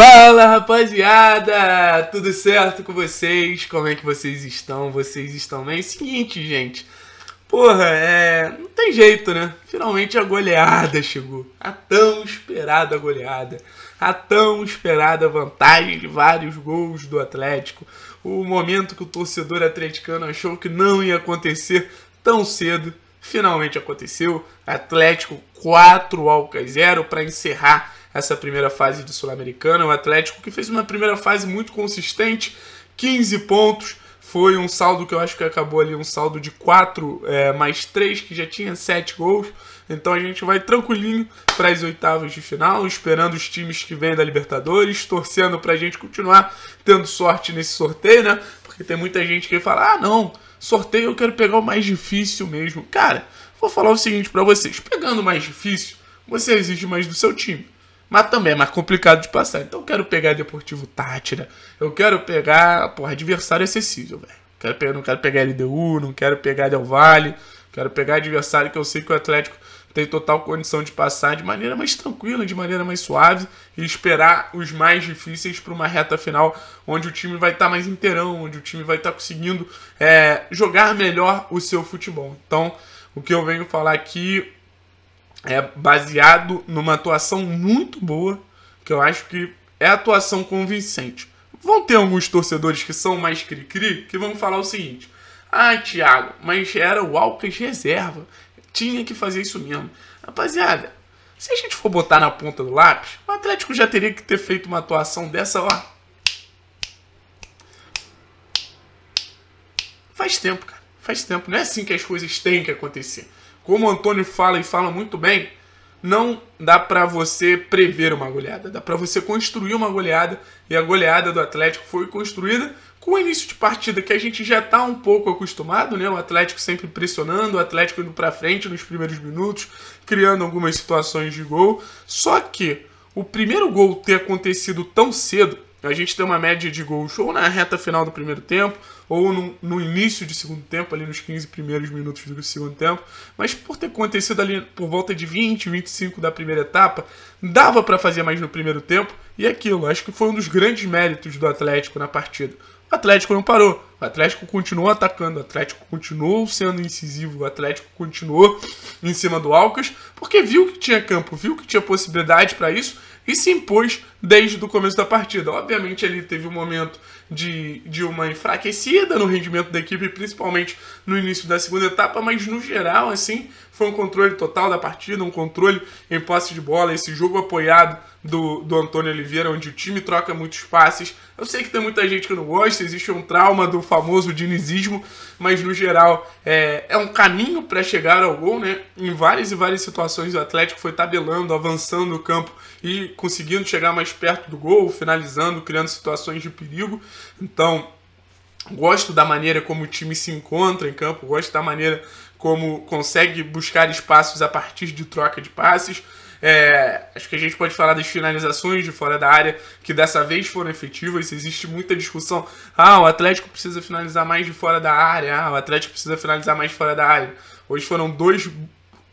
Fala rapaziada, tudo certo com vocês? Como é que vocês estão? Vocês estão bem? seguinte, gente, porra, é. Não tem jeito, né? Finalmente a goleada chegou. A tão esperada goleada. A tão esperada vantagem de vários gols do Atlético. O momento que o torcedor atleticano achou que não ia acontecer tão cedo. Finalmente aconteceu. Atlético 4 Alcas 0 para encerrar essa primeira fase do Sul-Americana. O Atlético que fez uma primeira fase muito consistente, 15 pontos. Foi um saldo que eu acho que acabou ali, um saldo de 4 é, mais 3, que já tinha 7 gols. Então a gente vai tranquilinho para as oitavas de final, esperando os times que vêm da Libertadores, torcendo para a gente continuar tendo sorte nesse sorteio, né? Porque tem muita gente que fala: ah, não, sorteio eu quero pegar o mais difícil mesmo. Cara, vou falar o seguinte para vocês: pegando o mais difícil, você exige mais do seu time. Mas também é mais complicado de passar. Então eu quero pegar Deportivo Tátira. Eu quero pegar, porra, adversário acessível, velho. Não quero pegar LDU, não quero pegar Del Valle. Quero pegar adversário que eu sei que o Atlético tem total condição de passar de maneira mais tranquila, de maneira mais suave e esperar os mais difíceis para uma reta final onde o time vai estar tá mais inteirão, onde o time vai estar tá conseguindo é, jogar melhor o seu futebol. Então, o que eu venho falar aqui é baseado numa atuação muito boa, que eu acho que é atuação convincente. Vão ter alguns torcedores que são mais cri-cri que vão falar o seguinte: Ah, Thiago, mas era o Alcas reserva. Tinha que fazer isso mesmo. Rapaziada, se a gente for botar na ponta do lápis, o Atlético já teria que ter feito uma atuação dessa, ó. Faz tempo, cara. Faz tempo. Não é assim que as coisas têm que acontecer como o Antônio fala e fala muito bem, não dá para você prever uma goleada, dá para você construir uma goleada e a goleada do Atlético foi construída com o início de partida que a gente já está um pouco acostumado, né? O Atlético sempre pressionando, o Atlético indo para frente nos primeiros minutos, criando algumas situações de gol. Só que o primeiro gol ter acontecido tão cedo, a gente tem uma média de gol show na reta final do primeiro tempo ou no, no, início de segundo tempo, ali nos 15 primeiros minutos do segundo tempo, mas por ter acontecido ali por volta de 20, 25 da primeira etapa, dava para fazer mais no primeiro tempo, e é aquilo, acho que foi um dos grandes méritos do Atlético na partida. O Atlético não parou, o Atlético continuou atacando, o Atlético continuou sendo incisivo, o Atlético continuou em cima do Alcas, porque viu que tinha campo, viu que tinha possibilidade para isso e se impôs desde o começo da partida. Obviamente ele teve um momento de, de uma enfraquecida no rendimento da equipe, principalmente no início da segunda etapa, mas no geral, assim, foi um controle total da partida, um controle em posse de bola, esse jogo apoiado do, do Antônio Oliveira, onde o time troca muitos passes. Eu sei que tem muita gente que não gosta, existe um trauma do famoso dinizismo, mas no geral é, é um caminho para chegar ao gol, né? Em várias e várias situações o Atlético foi tabelando, avançando o campo e conseguindo chegar mais perto do gol, finalizando, criando situações de perigo. Então, gosto da maneira como o time se encontra em campo, gosto da maneira como consegue buscar espaços a partir de troca de passes. É, acho que a gente pode falar das finalizações de fora da área que dessa vez foram efetivas. Existe muita discussão. Ah, o Atlético precisa finalizar mais de fora da área. Ah, o Atlético precisa finalizar mais de fora da área. Hoje foram dois,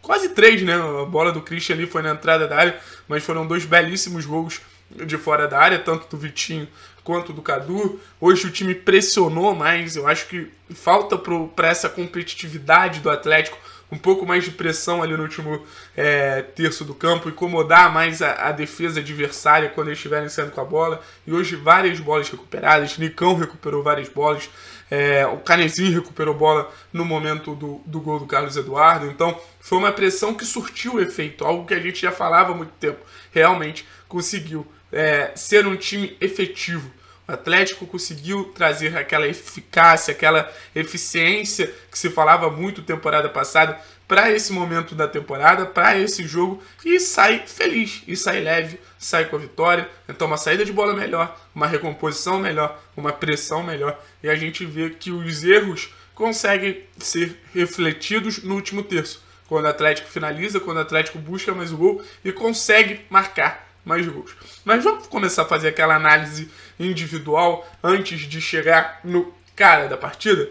quase três, né? A bola do Christian ali foi na entrada da área, mas foram dois belíssimos gols de fora da área, tanto do Vitinho quanto do Cadu. Hoje o time pressionou mais, eu acho que falta para essa competitividade do Atlético um pouco mais de pressão ali no último é, terço do campo, incomodar mais a, a, defesa adversária quando eles estiverem saindo com a bola. E hoje várias bolas recuperadas, Nicão recuperou várias bolas, é, o Canezinho recuperou bola no momento do, do gol do Carlos Eduardo. Então foi uma pressão que surtiu efeito, algo que a gente já falava há muito tempo. Realmente conseguiu é, ser um time efetivo. O Atlético conseguiu trazer aquela eficácia, aquela eficiência que se falava muito temporada passada para esse momento da temporada, para esse jogo e sai feliz, e sai leve, sai com a vitória. Então, uma saída de bola melhor, uma recomposição melhor, uma pressão melhor. E a gente vê que os erros conseguem ser refletidos no último terço. Quando o Atlético finaliza, quando o Atlético busca mais o gol e consegue marcar mais gols. Mas vamos começar a fazer aquela análise individual antes de chegar no cara da partida?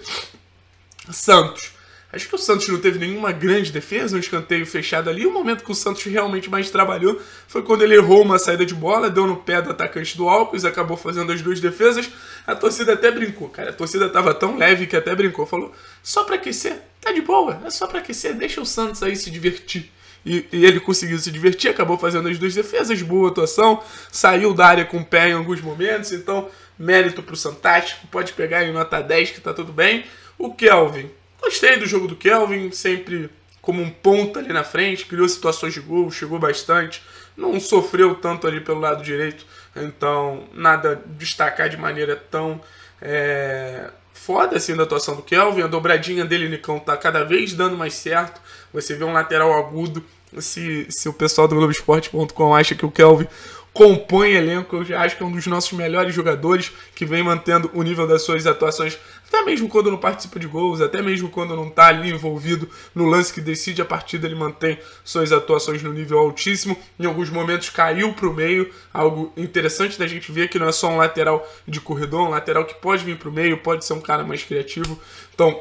Santos. Acho que o Santos não teve nenhuma grande defesa, um escanteio fechado ali. O momento que o Santos realmente mais trabalhou foi quando ele errou uma saída de bola, deu no pé do atacante do Alcos, acabou fazendo as duas defesas. A torcida até brincou, cara. A torcida tava tão leve que até brincou. Falou: só pra aquecer, tá de boa, é só pra aquecer, deixa o Santos aí se divertir. E, e, ele conseguiu se divertir, acabou fazendo as duas defesas, boa atuação, saiu da área com o pé em alguns momentos, então mérito para o Santástico, pode pegar em nota 10 que tá tudo bem. O Kelvin, gostei do jogo do Kelvin, sempre como um ponta ali na frente, criou situações de gol, chegou bastante, não sofreu tanto ali pelo lado direito, então nada destacar de maneira tão é, foda assim da atuação do Kelvin. A dobradinha dele, Nicão, tá cada vez dando mais certo. Você vê um lateral agudo. Se, se o pessoal do Globoesporte.com acha que o Kelvin compõe elenco. Eu já acho que é um dos nossos melhores jogadores, que vem mantendo o nível das suas atuações, até mesmo quando não participa de gols, até mesmo quando não está ali envolvido no lance que decide a partida, ele mantém suas atuações no nível altíssimo. Em alguns momentos caiu para o meio, algo interessante da gente ver que não é só um lateral de corredor, um lateral que pode vir para o meio, pode ser um cara mais criativo. Então,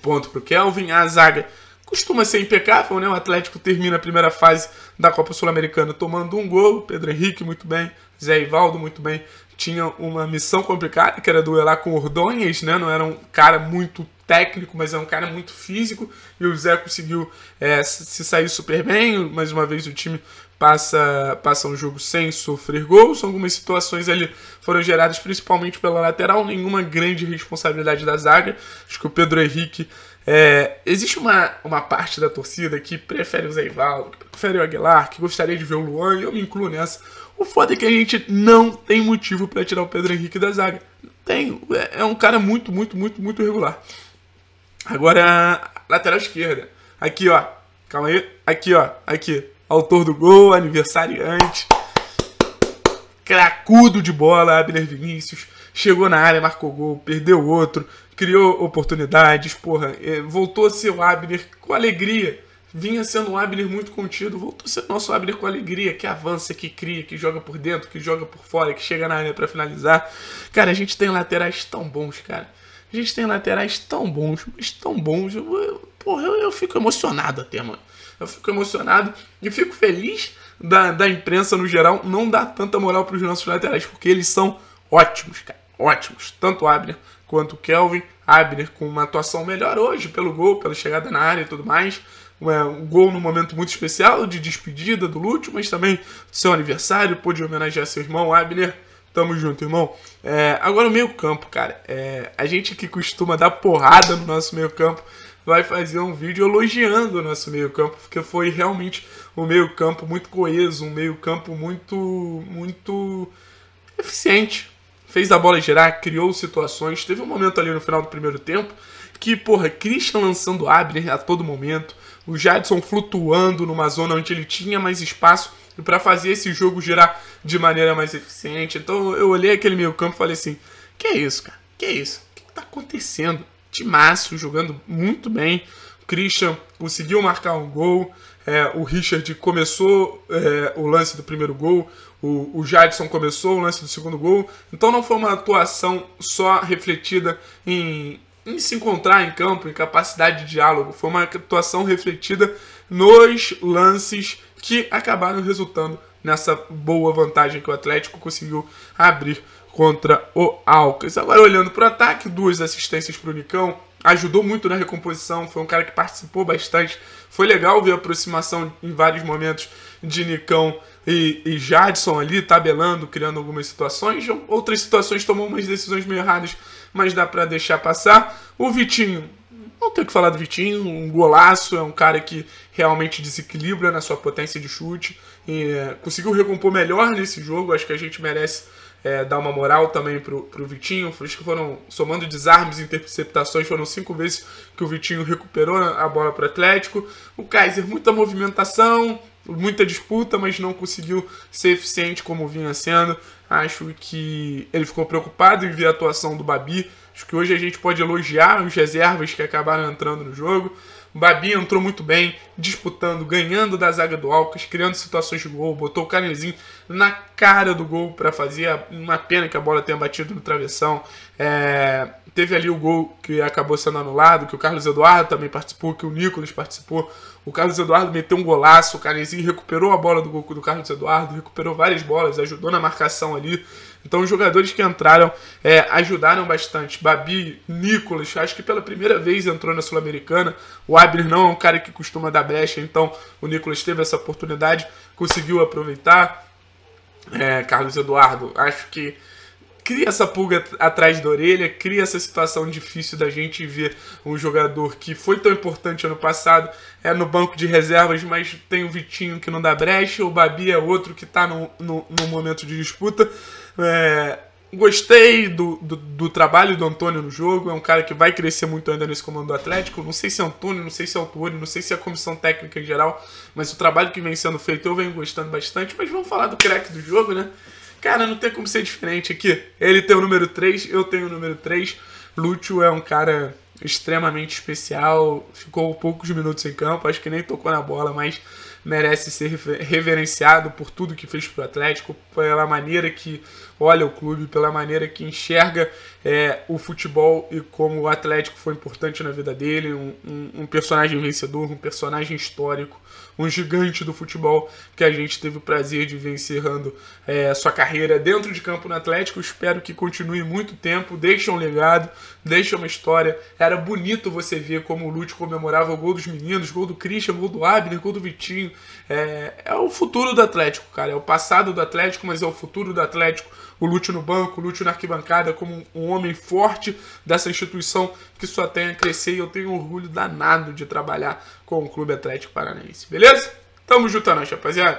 ponto para o Kelvin. A zaga costuma ser impecável, né? O Atlético termina a primeira fase da Copa Sul-Americana tomando um gol. Pedro Henrique, muito bem. Zé Ivaldo, muito bem. Tinha uma missão complicada, que era duelar com Ordonhas, né? Não era um cara muito técnico, mas é um cara muito físico. E o Zé conseguiu é, se sair super bem. Mais uma vez, o time passa, passa um jogo sem sofrer gols. Algumas situações ali foram geradas principalmente pela lateral, nenhuma grande responsabilidade da zaga. Acho que o Pedro Henrique. É, existe uma, uma parte da torcida que prefere o Zé que prefere o Aguilar, que gostaria de ver o Luan, e eu me incluo nessa. O foda é que a gente não tem motivo para tirar o Pedro Henrique da zaga. Tem, é, é um cara muito, muito, muito, muito regular. Agora, lateral esquerda. Aqui, ó. Calma aí. Aqui, ó. Aqui autor do gol, aniversariante. Cracudo de bola, Abner Vinícius. Chegou na área, marcou gol, perdeu outro, criou oportunidades, porra. É, voltou a ser o Abner com alegria. Vinha sendo um Abner muito contido, voltou a ser nosso Abner com alegria, que avança, que cria, que joga por dentro, que joga por fora, que chega na área para finalizar. Cara, a gente tem laterais tão bons, cara. A gente tem laterais tão bons, mas tão bons. Eu, eu, porra, eu, eu fico emocionado até, mano eu fico emocionado e fico feliz da, da imprensa no geral não dar tanta moral para os nossos laterais, porque eles são ótimos, cara, ótimos. Tanto o Abner quanto o Kelvin. Abner com uma atuação melhor hoje pelo gol, pela chegada na área e tudo mais. É, um gol num momento muito especial de despedida do Lúcio, mas também do seu aniversário, pôde homenagear seu irmão Abner. Tamo junto, irmão. É, agora o meio-campo, cara. É, a gente que costuma dar porrada no nosso meio-campo vai fazer um vídeo elogiando o né, nosso meio-campo, porque foi realmente um meio-campo muito coeso, um meio-campo muito, muito eficiente. Fez a bola girar, criou situações. Teve um momento ali no final do primeiro tempo que, porra, Christian lançando Abner a todo momento, o Jadson flutuando numa zona onde ele tinha mais espaço para fazer esse jogo girar de maneira mais eficiente. Então eu olhei aquele meio-campo e falei assim: que é isso, cara? Que é isso? O que, que tá acontecendo? timaço, jogando muito bem. Christian conseguiu marcar um gol. É, o Richard começou é, o lance do primeiro gol, o, o Jadson começou o lance do segundo gol. Então não foi uma atuação só refletida em, em se encontrar em campo, em capacidade de diálogo. Foi uma atuação refletida nos lances que acabaram resultando nessa boa vantagem que o Atlético conseguiu abrir contra o Alcas. Agora olhando para o ataque, duas assistências para o Nicão, ajudou muito na recomposição, foi um cara que participou bastante. Foi legal ver a aproximação em vários momentos de Nicão e, e Jadson ali, tabelando, criando algumas situações. Outras situações tomou umas decisões meio erradas, mas dá para deixar passar. O Vitinho, não tem que falar do Vitinho, um golaço, é um cara que realmente desequilibra na sua potência de chute. E, é, conseguiu recompor melhor nesse jogo, acho que a gente merece é, dar uma moral também pro, pro Vitinho. Por que foram, somando desarmes e interceptações, foram cinco vezes que o Vitinho recuperou a bola para o Atlético. O Kaiser, muita movimentação, muita disputa, mas não conseguiu ser eficiente como vinha sendo. Acho que ele ficou preocupado em ver a atuação do Babi. Acho que hoje a gente pode elogiar os reservas que acabaram entrando no jogo. O Babi entrou muito bem, disputando, ganhando da zaga do Alcas, criando situações de gol, botou o Carnezinho na cara do gol para fazer. Uma pena que a bola tenha batido no travessão. É... Teve ali o gol que acabou sendo anulado, que o Carlos Eduardo também participou, que o Nicolas participou. O Carlos Eduardo meteu um golaço, o Carnezinho recuperou a bola do gol do Carlos Eduardo, recuperou várias bolas, ajudou na marcação ali. Então, os jogadores que entraram é, ajudaram bastante. Babi, Nicolas, acho que pela primeira vez entrou na Sul-Americana. O Abner não é um cara que costuma dar brecha, então o Nicolas teve essa oportunidade, conseguiu aproveitar. É, Carlos Eduardo, acho que cria essa pulga atrás da orelha, cria essa situação difícil da gente ver um jogador que foi tão importante ano passado, é no banco de reservas, mas tem o Vitinho que não dá brecha, o Babi é outro que está no, no, no, momento de disputa. É, gostei do, do, do, trabalho do Antônio no jogo, é um cara que vai crescer muito ainda nesse comando do Atlético. Não sei se é Antônio, não sei se é o Tuori, não sei se é a comissão técnica em geral, mas o trabalho que vem sendo feito eu venho gostando bastante. Mas vamos falar do craque do jogo, né? Cara, não tem como ser diferente aqui. Ele tem o número 3, eu tenho o número 3. Lúcio é um cara extremamente especial, ficou poucos minutos em campo, acho que nem tocou na bola, mas merece ser reverenciado por tudo que fez para o Atlético, pela maneira que olha o clube, pela maneira que enxerga é, o futebol e como o Atlético foi importante na vida dele, um, um, um personagem vencedor, um personagem histórico, um gigante do futebol que a gente teve o prazer de ver encerrando é, sua carreira dentro de campo no Atlético. Espero que continue muito tempo, deixa um legado, deixa uma história. Era bonito você ver como o Lute comemorava o gol dos meninos, gol do Christian, gol do Abner, gol do Vitinho. É, é o futuro do Atlético, cara. É o passado do Atlético, mas é o futuro do Atlético. O Lute no banco, o Lute na arquibancada, como um homem forte dessa instituição que só tem a crescer e eu tenho orgulho danado de trabalhar com o Clube Atlético Paranaense, beleza? Tamo junto, juntando, é rapaziada.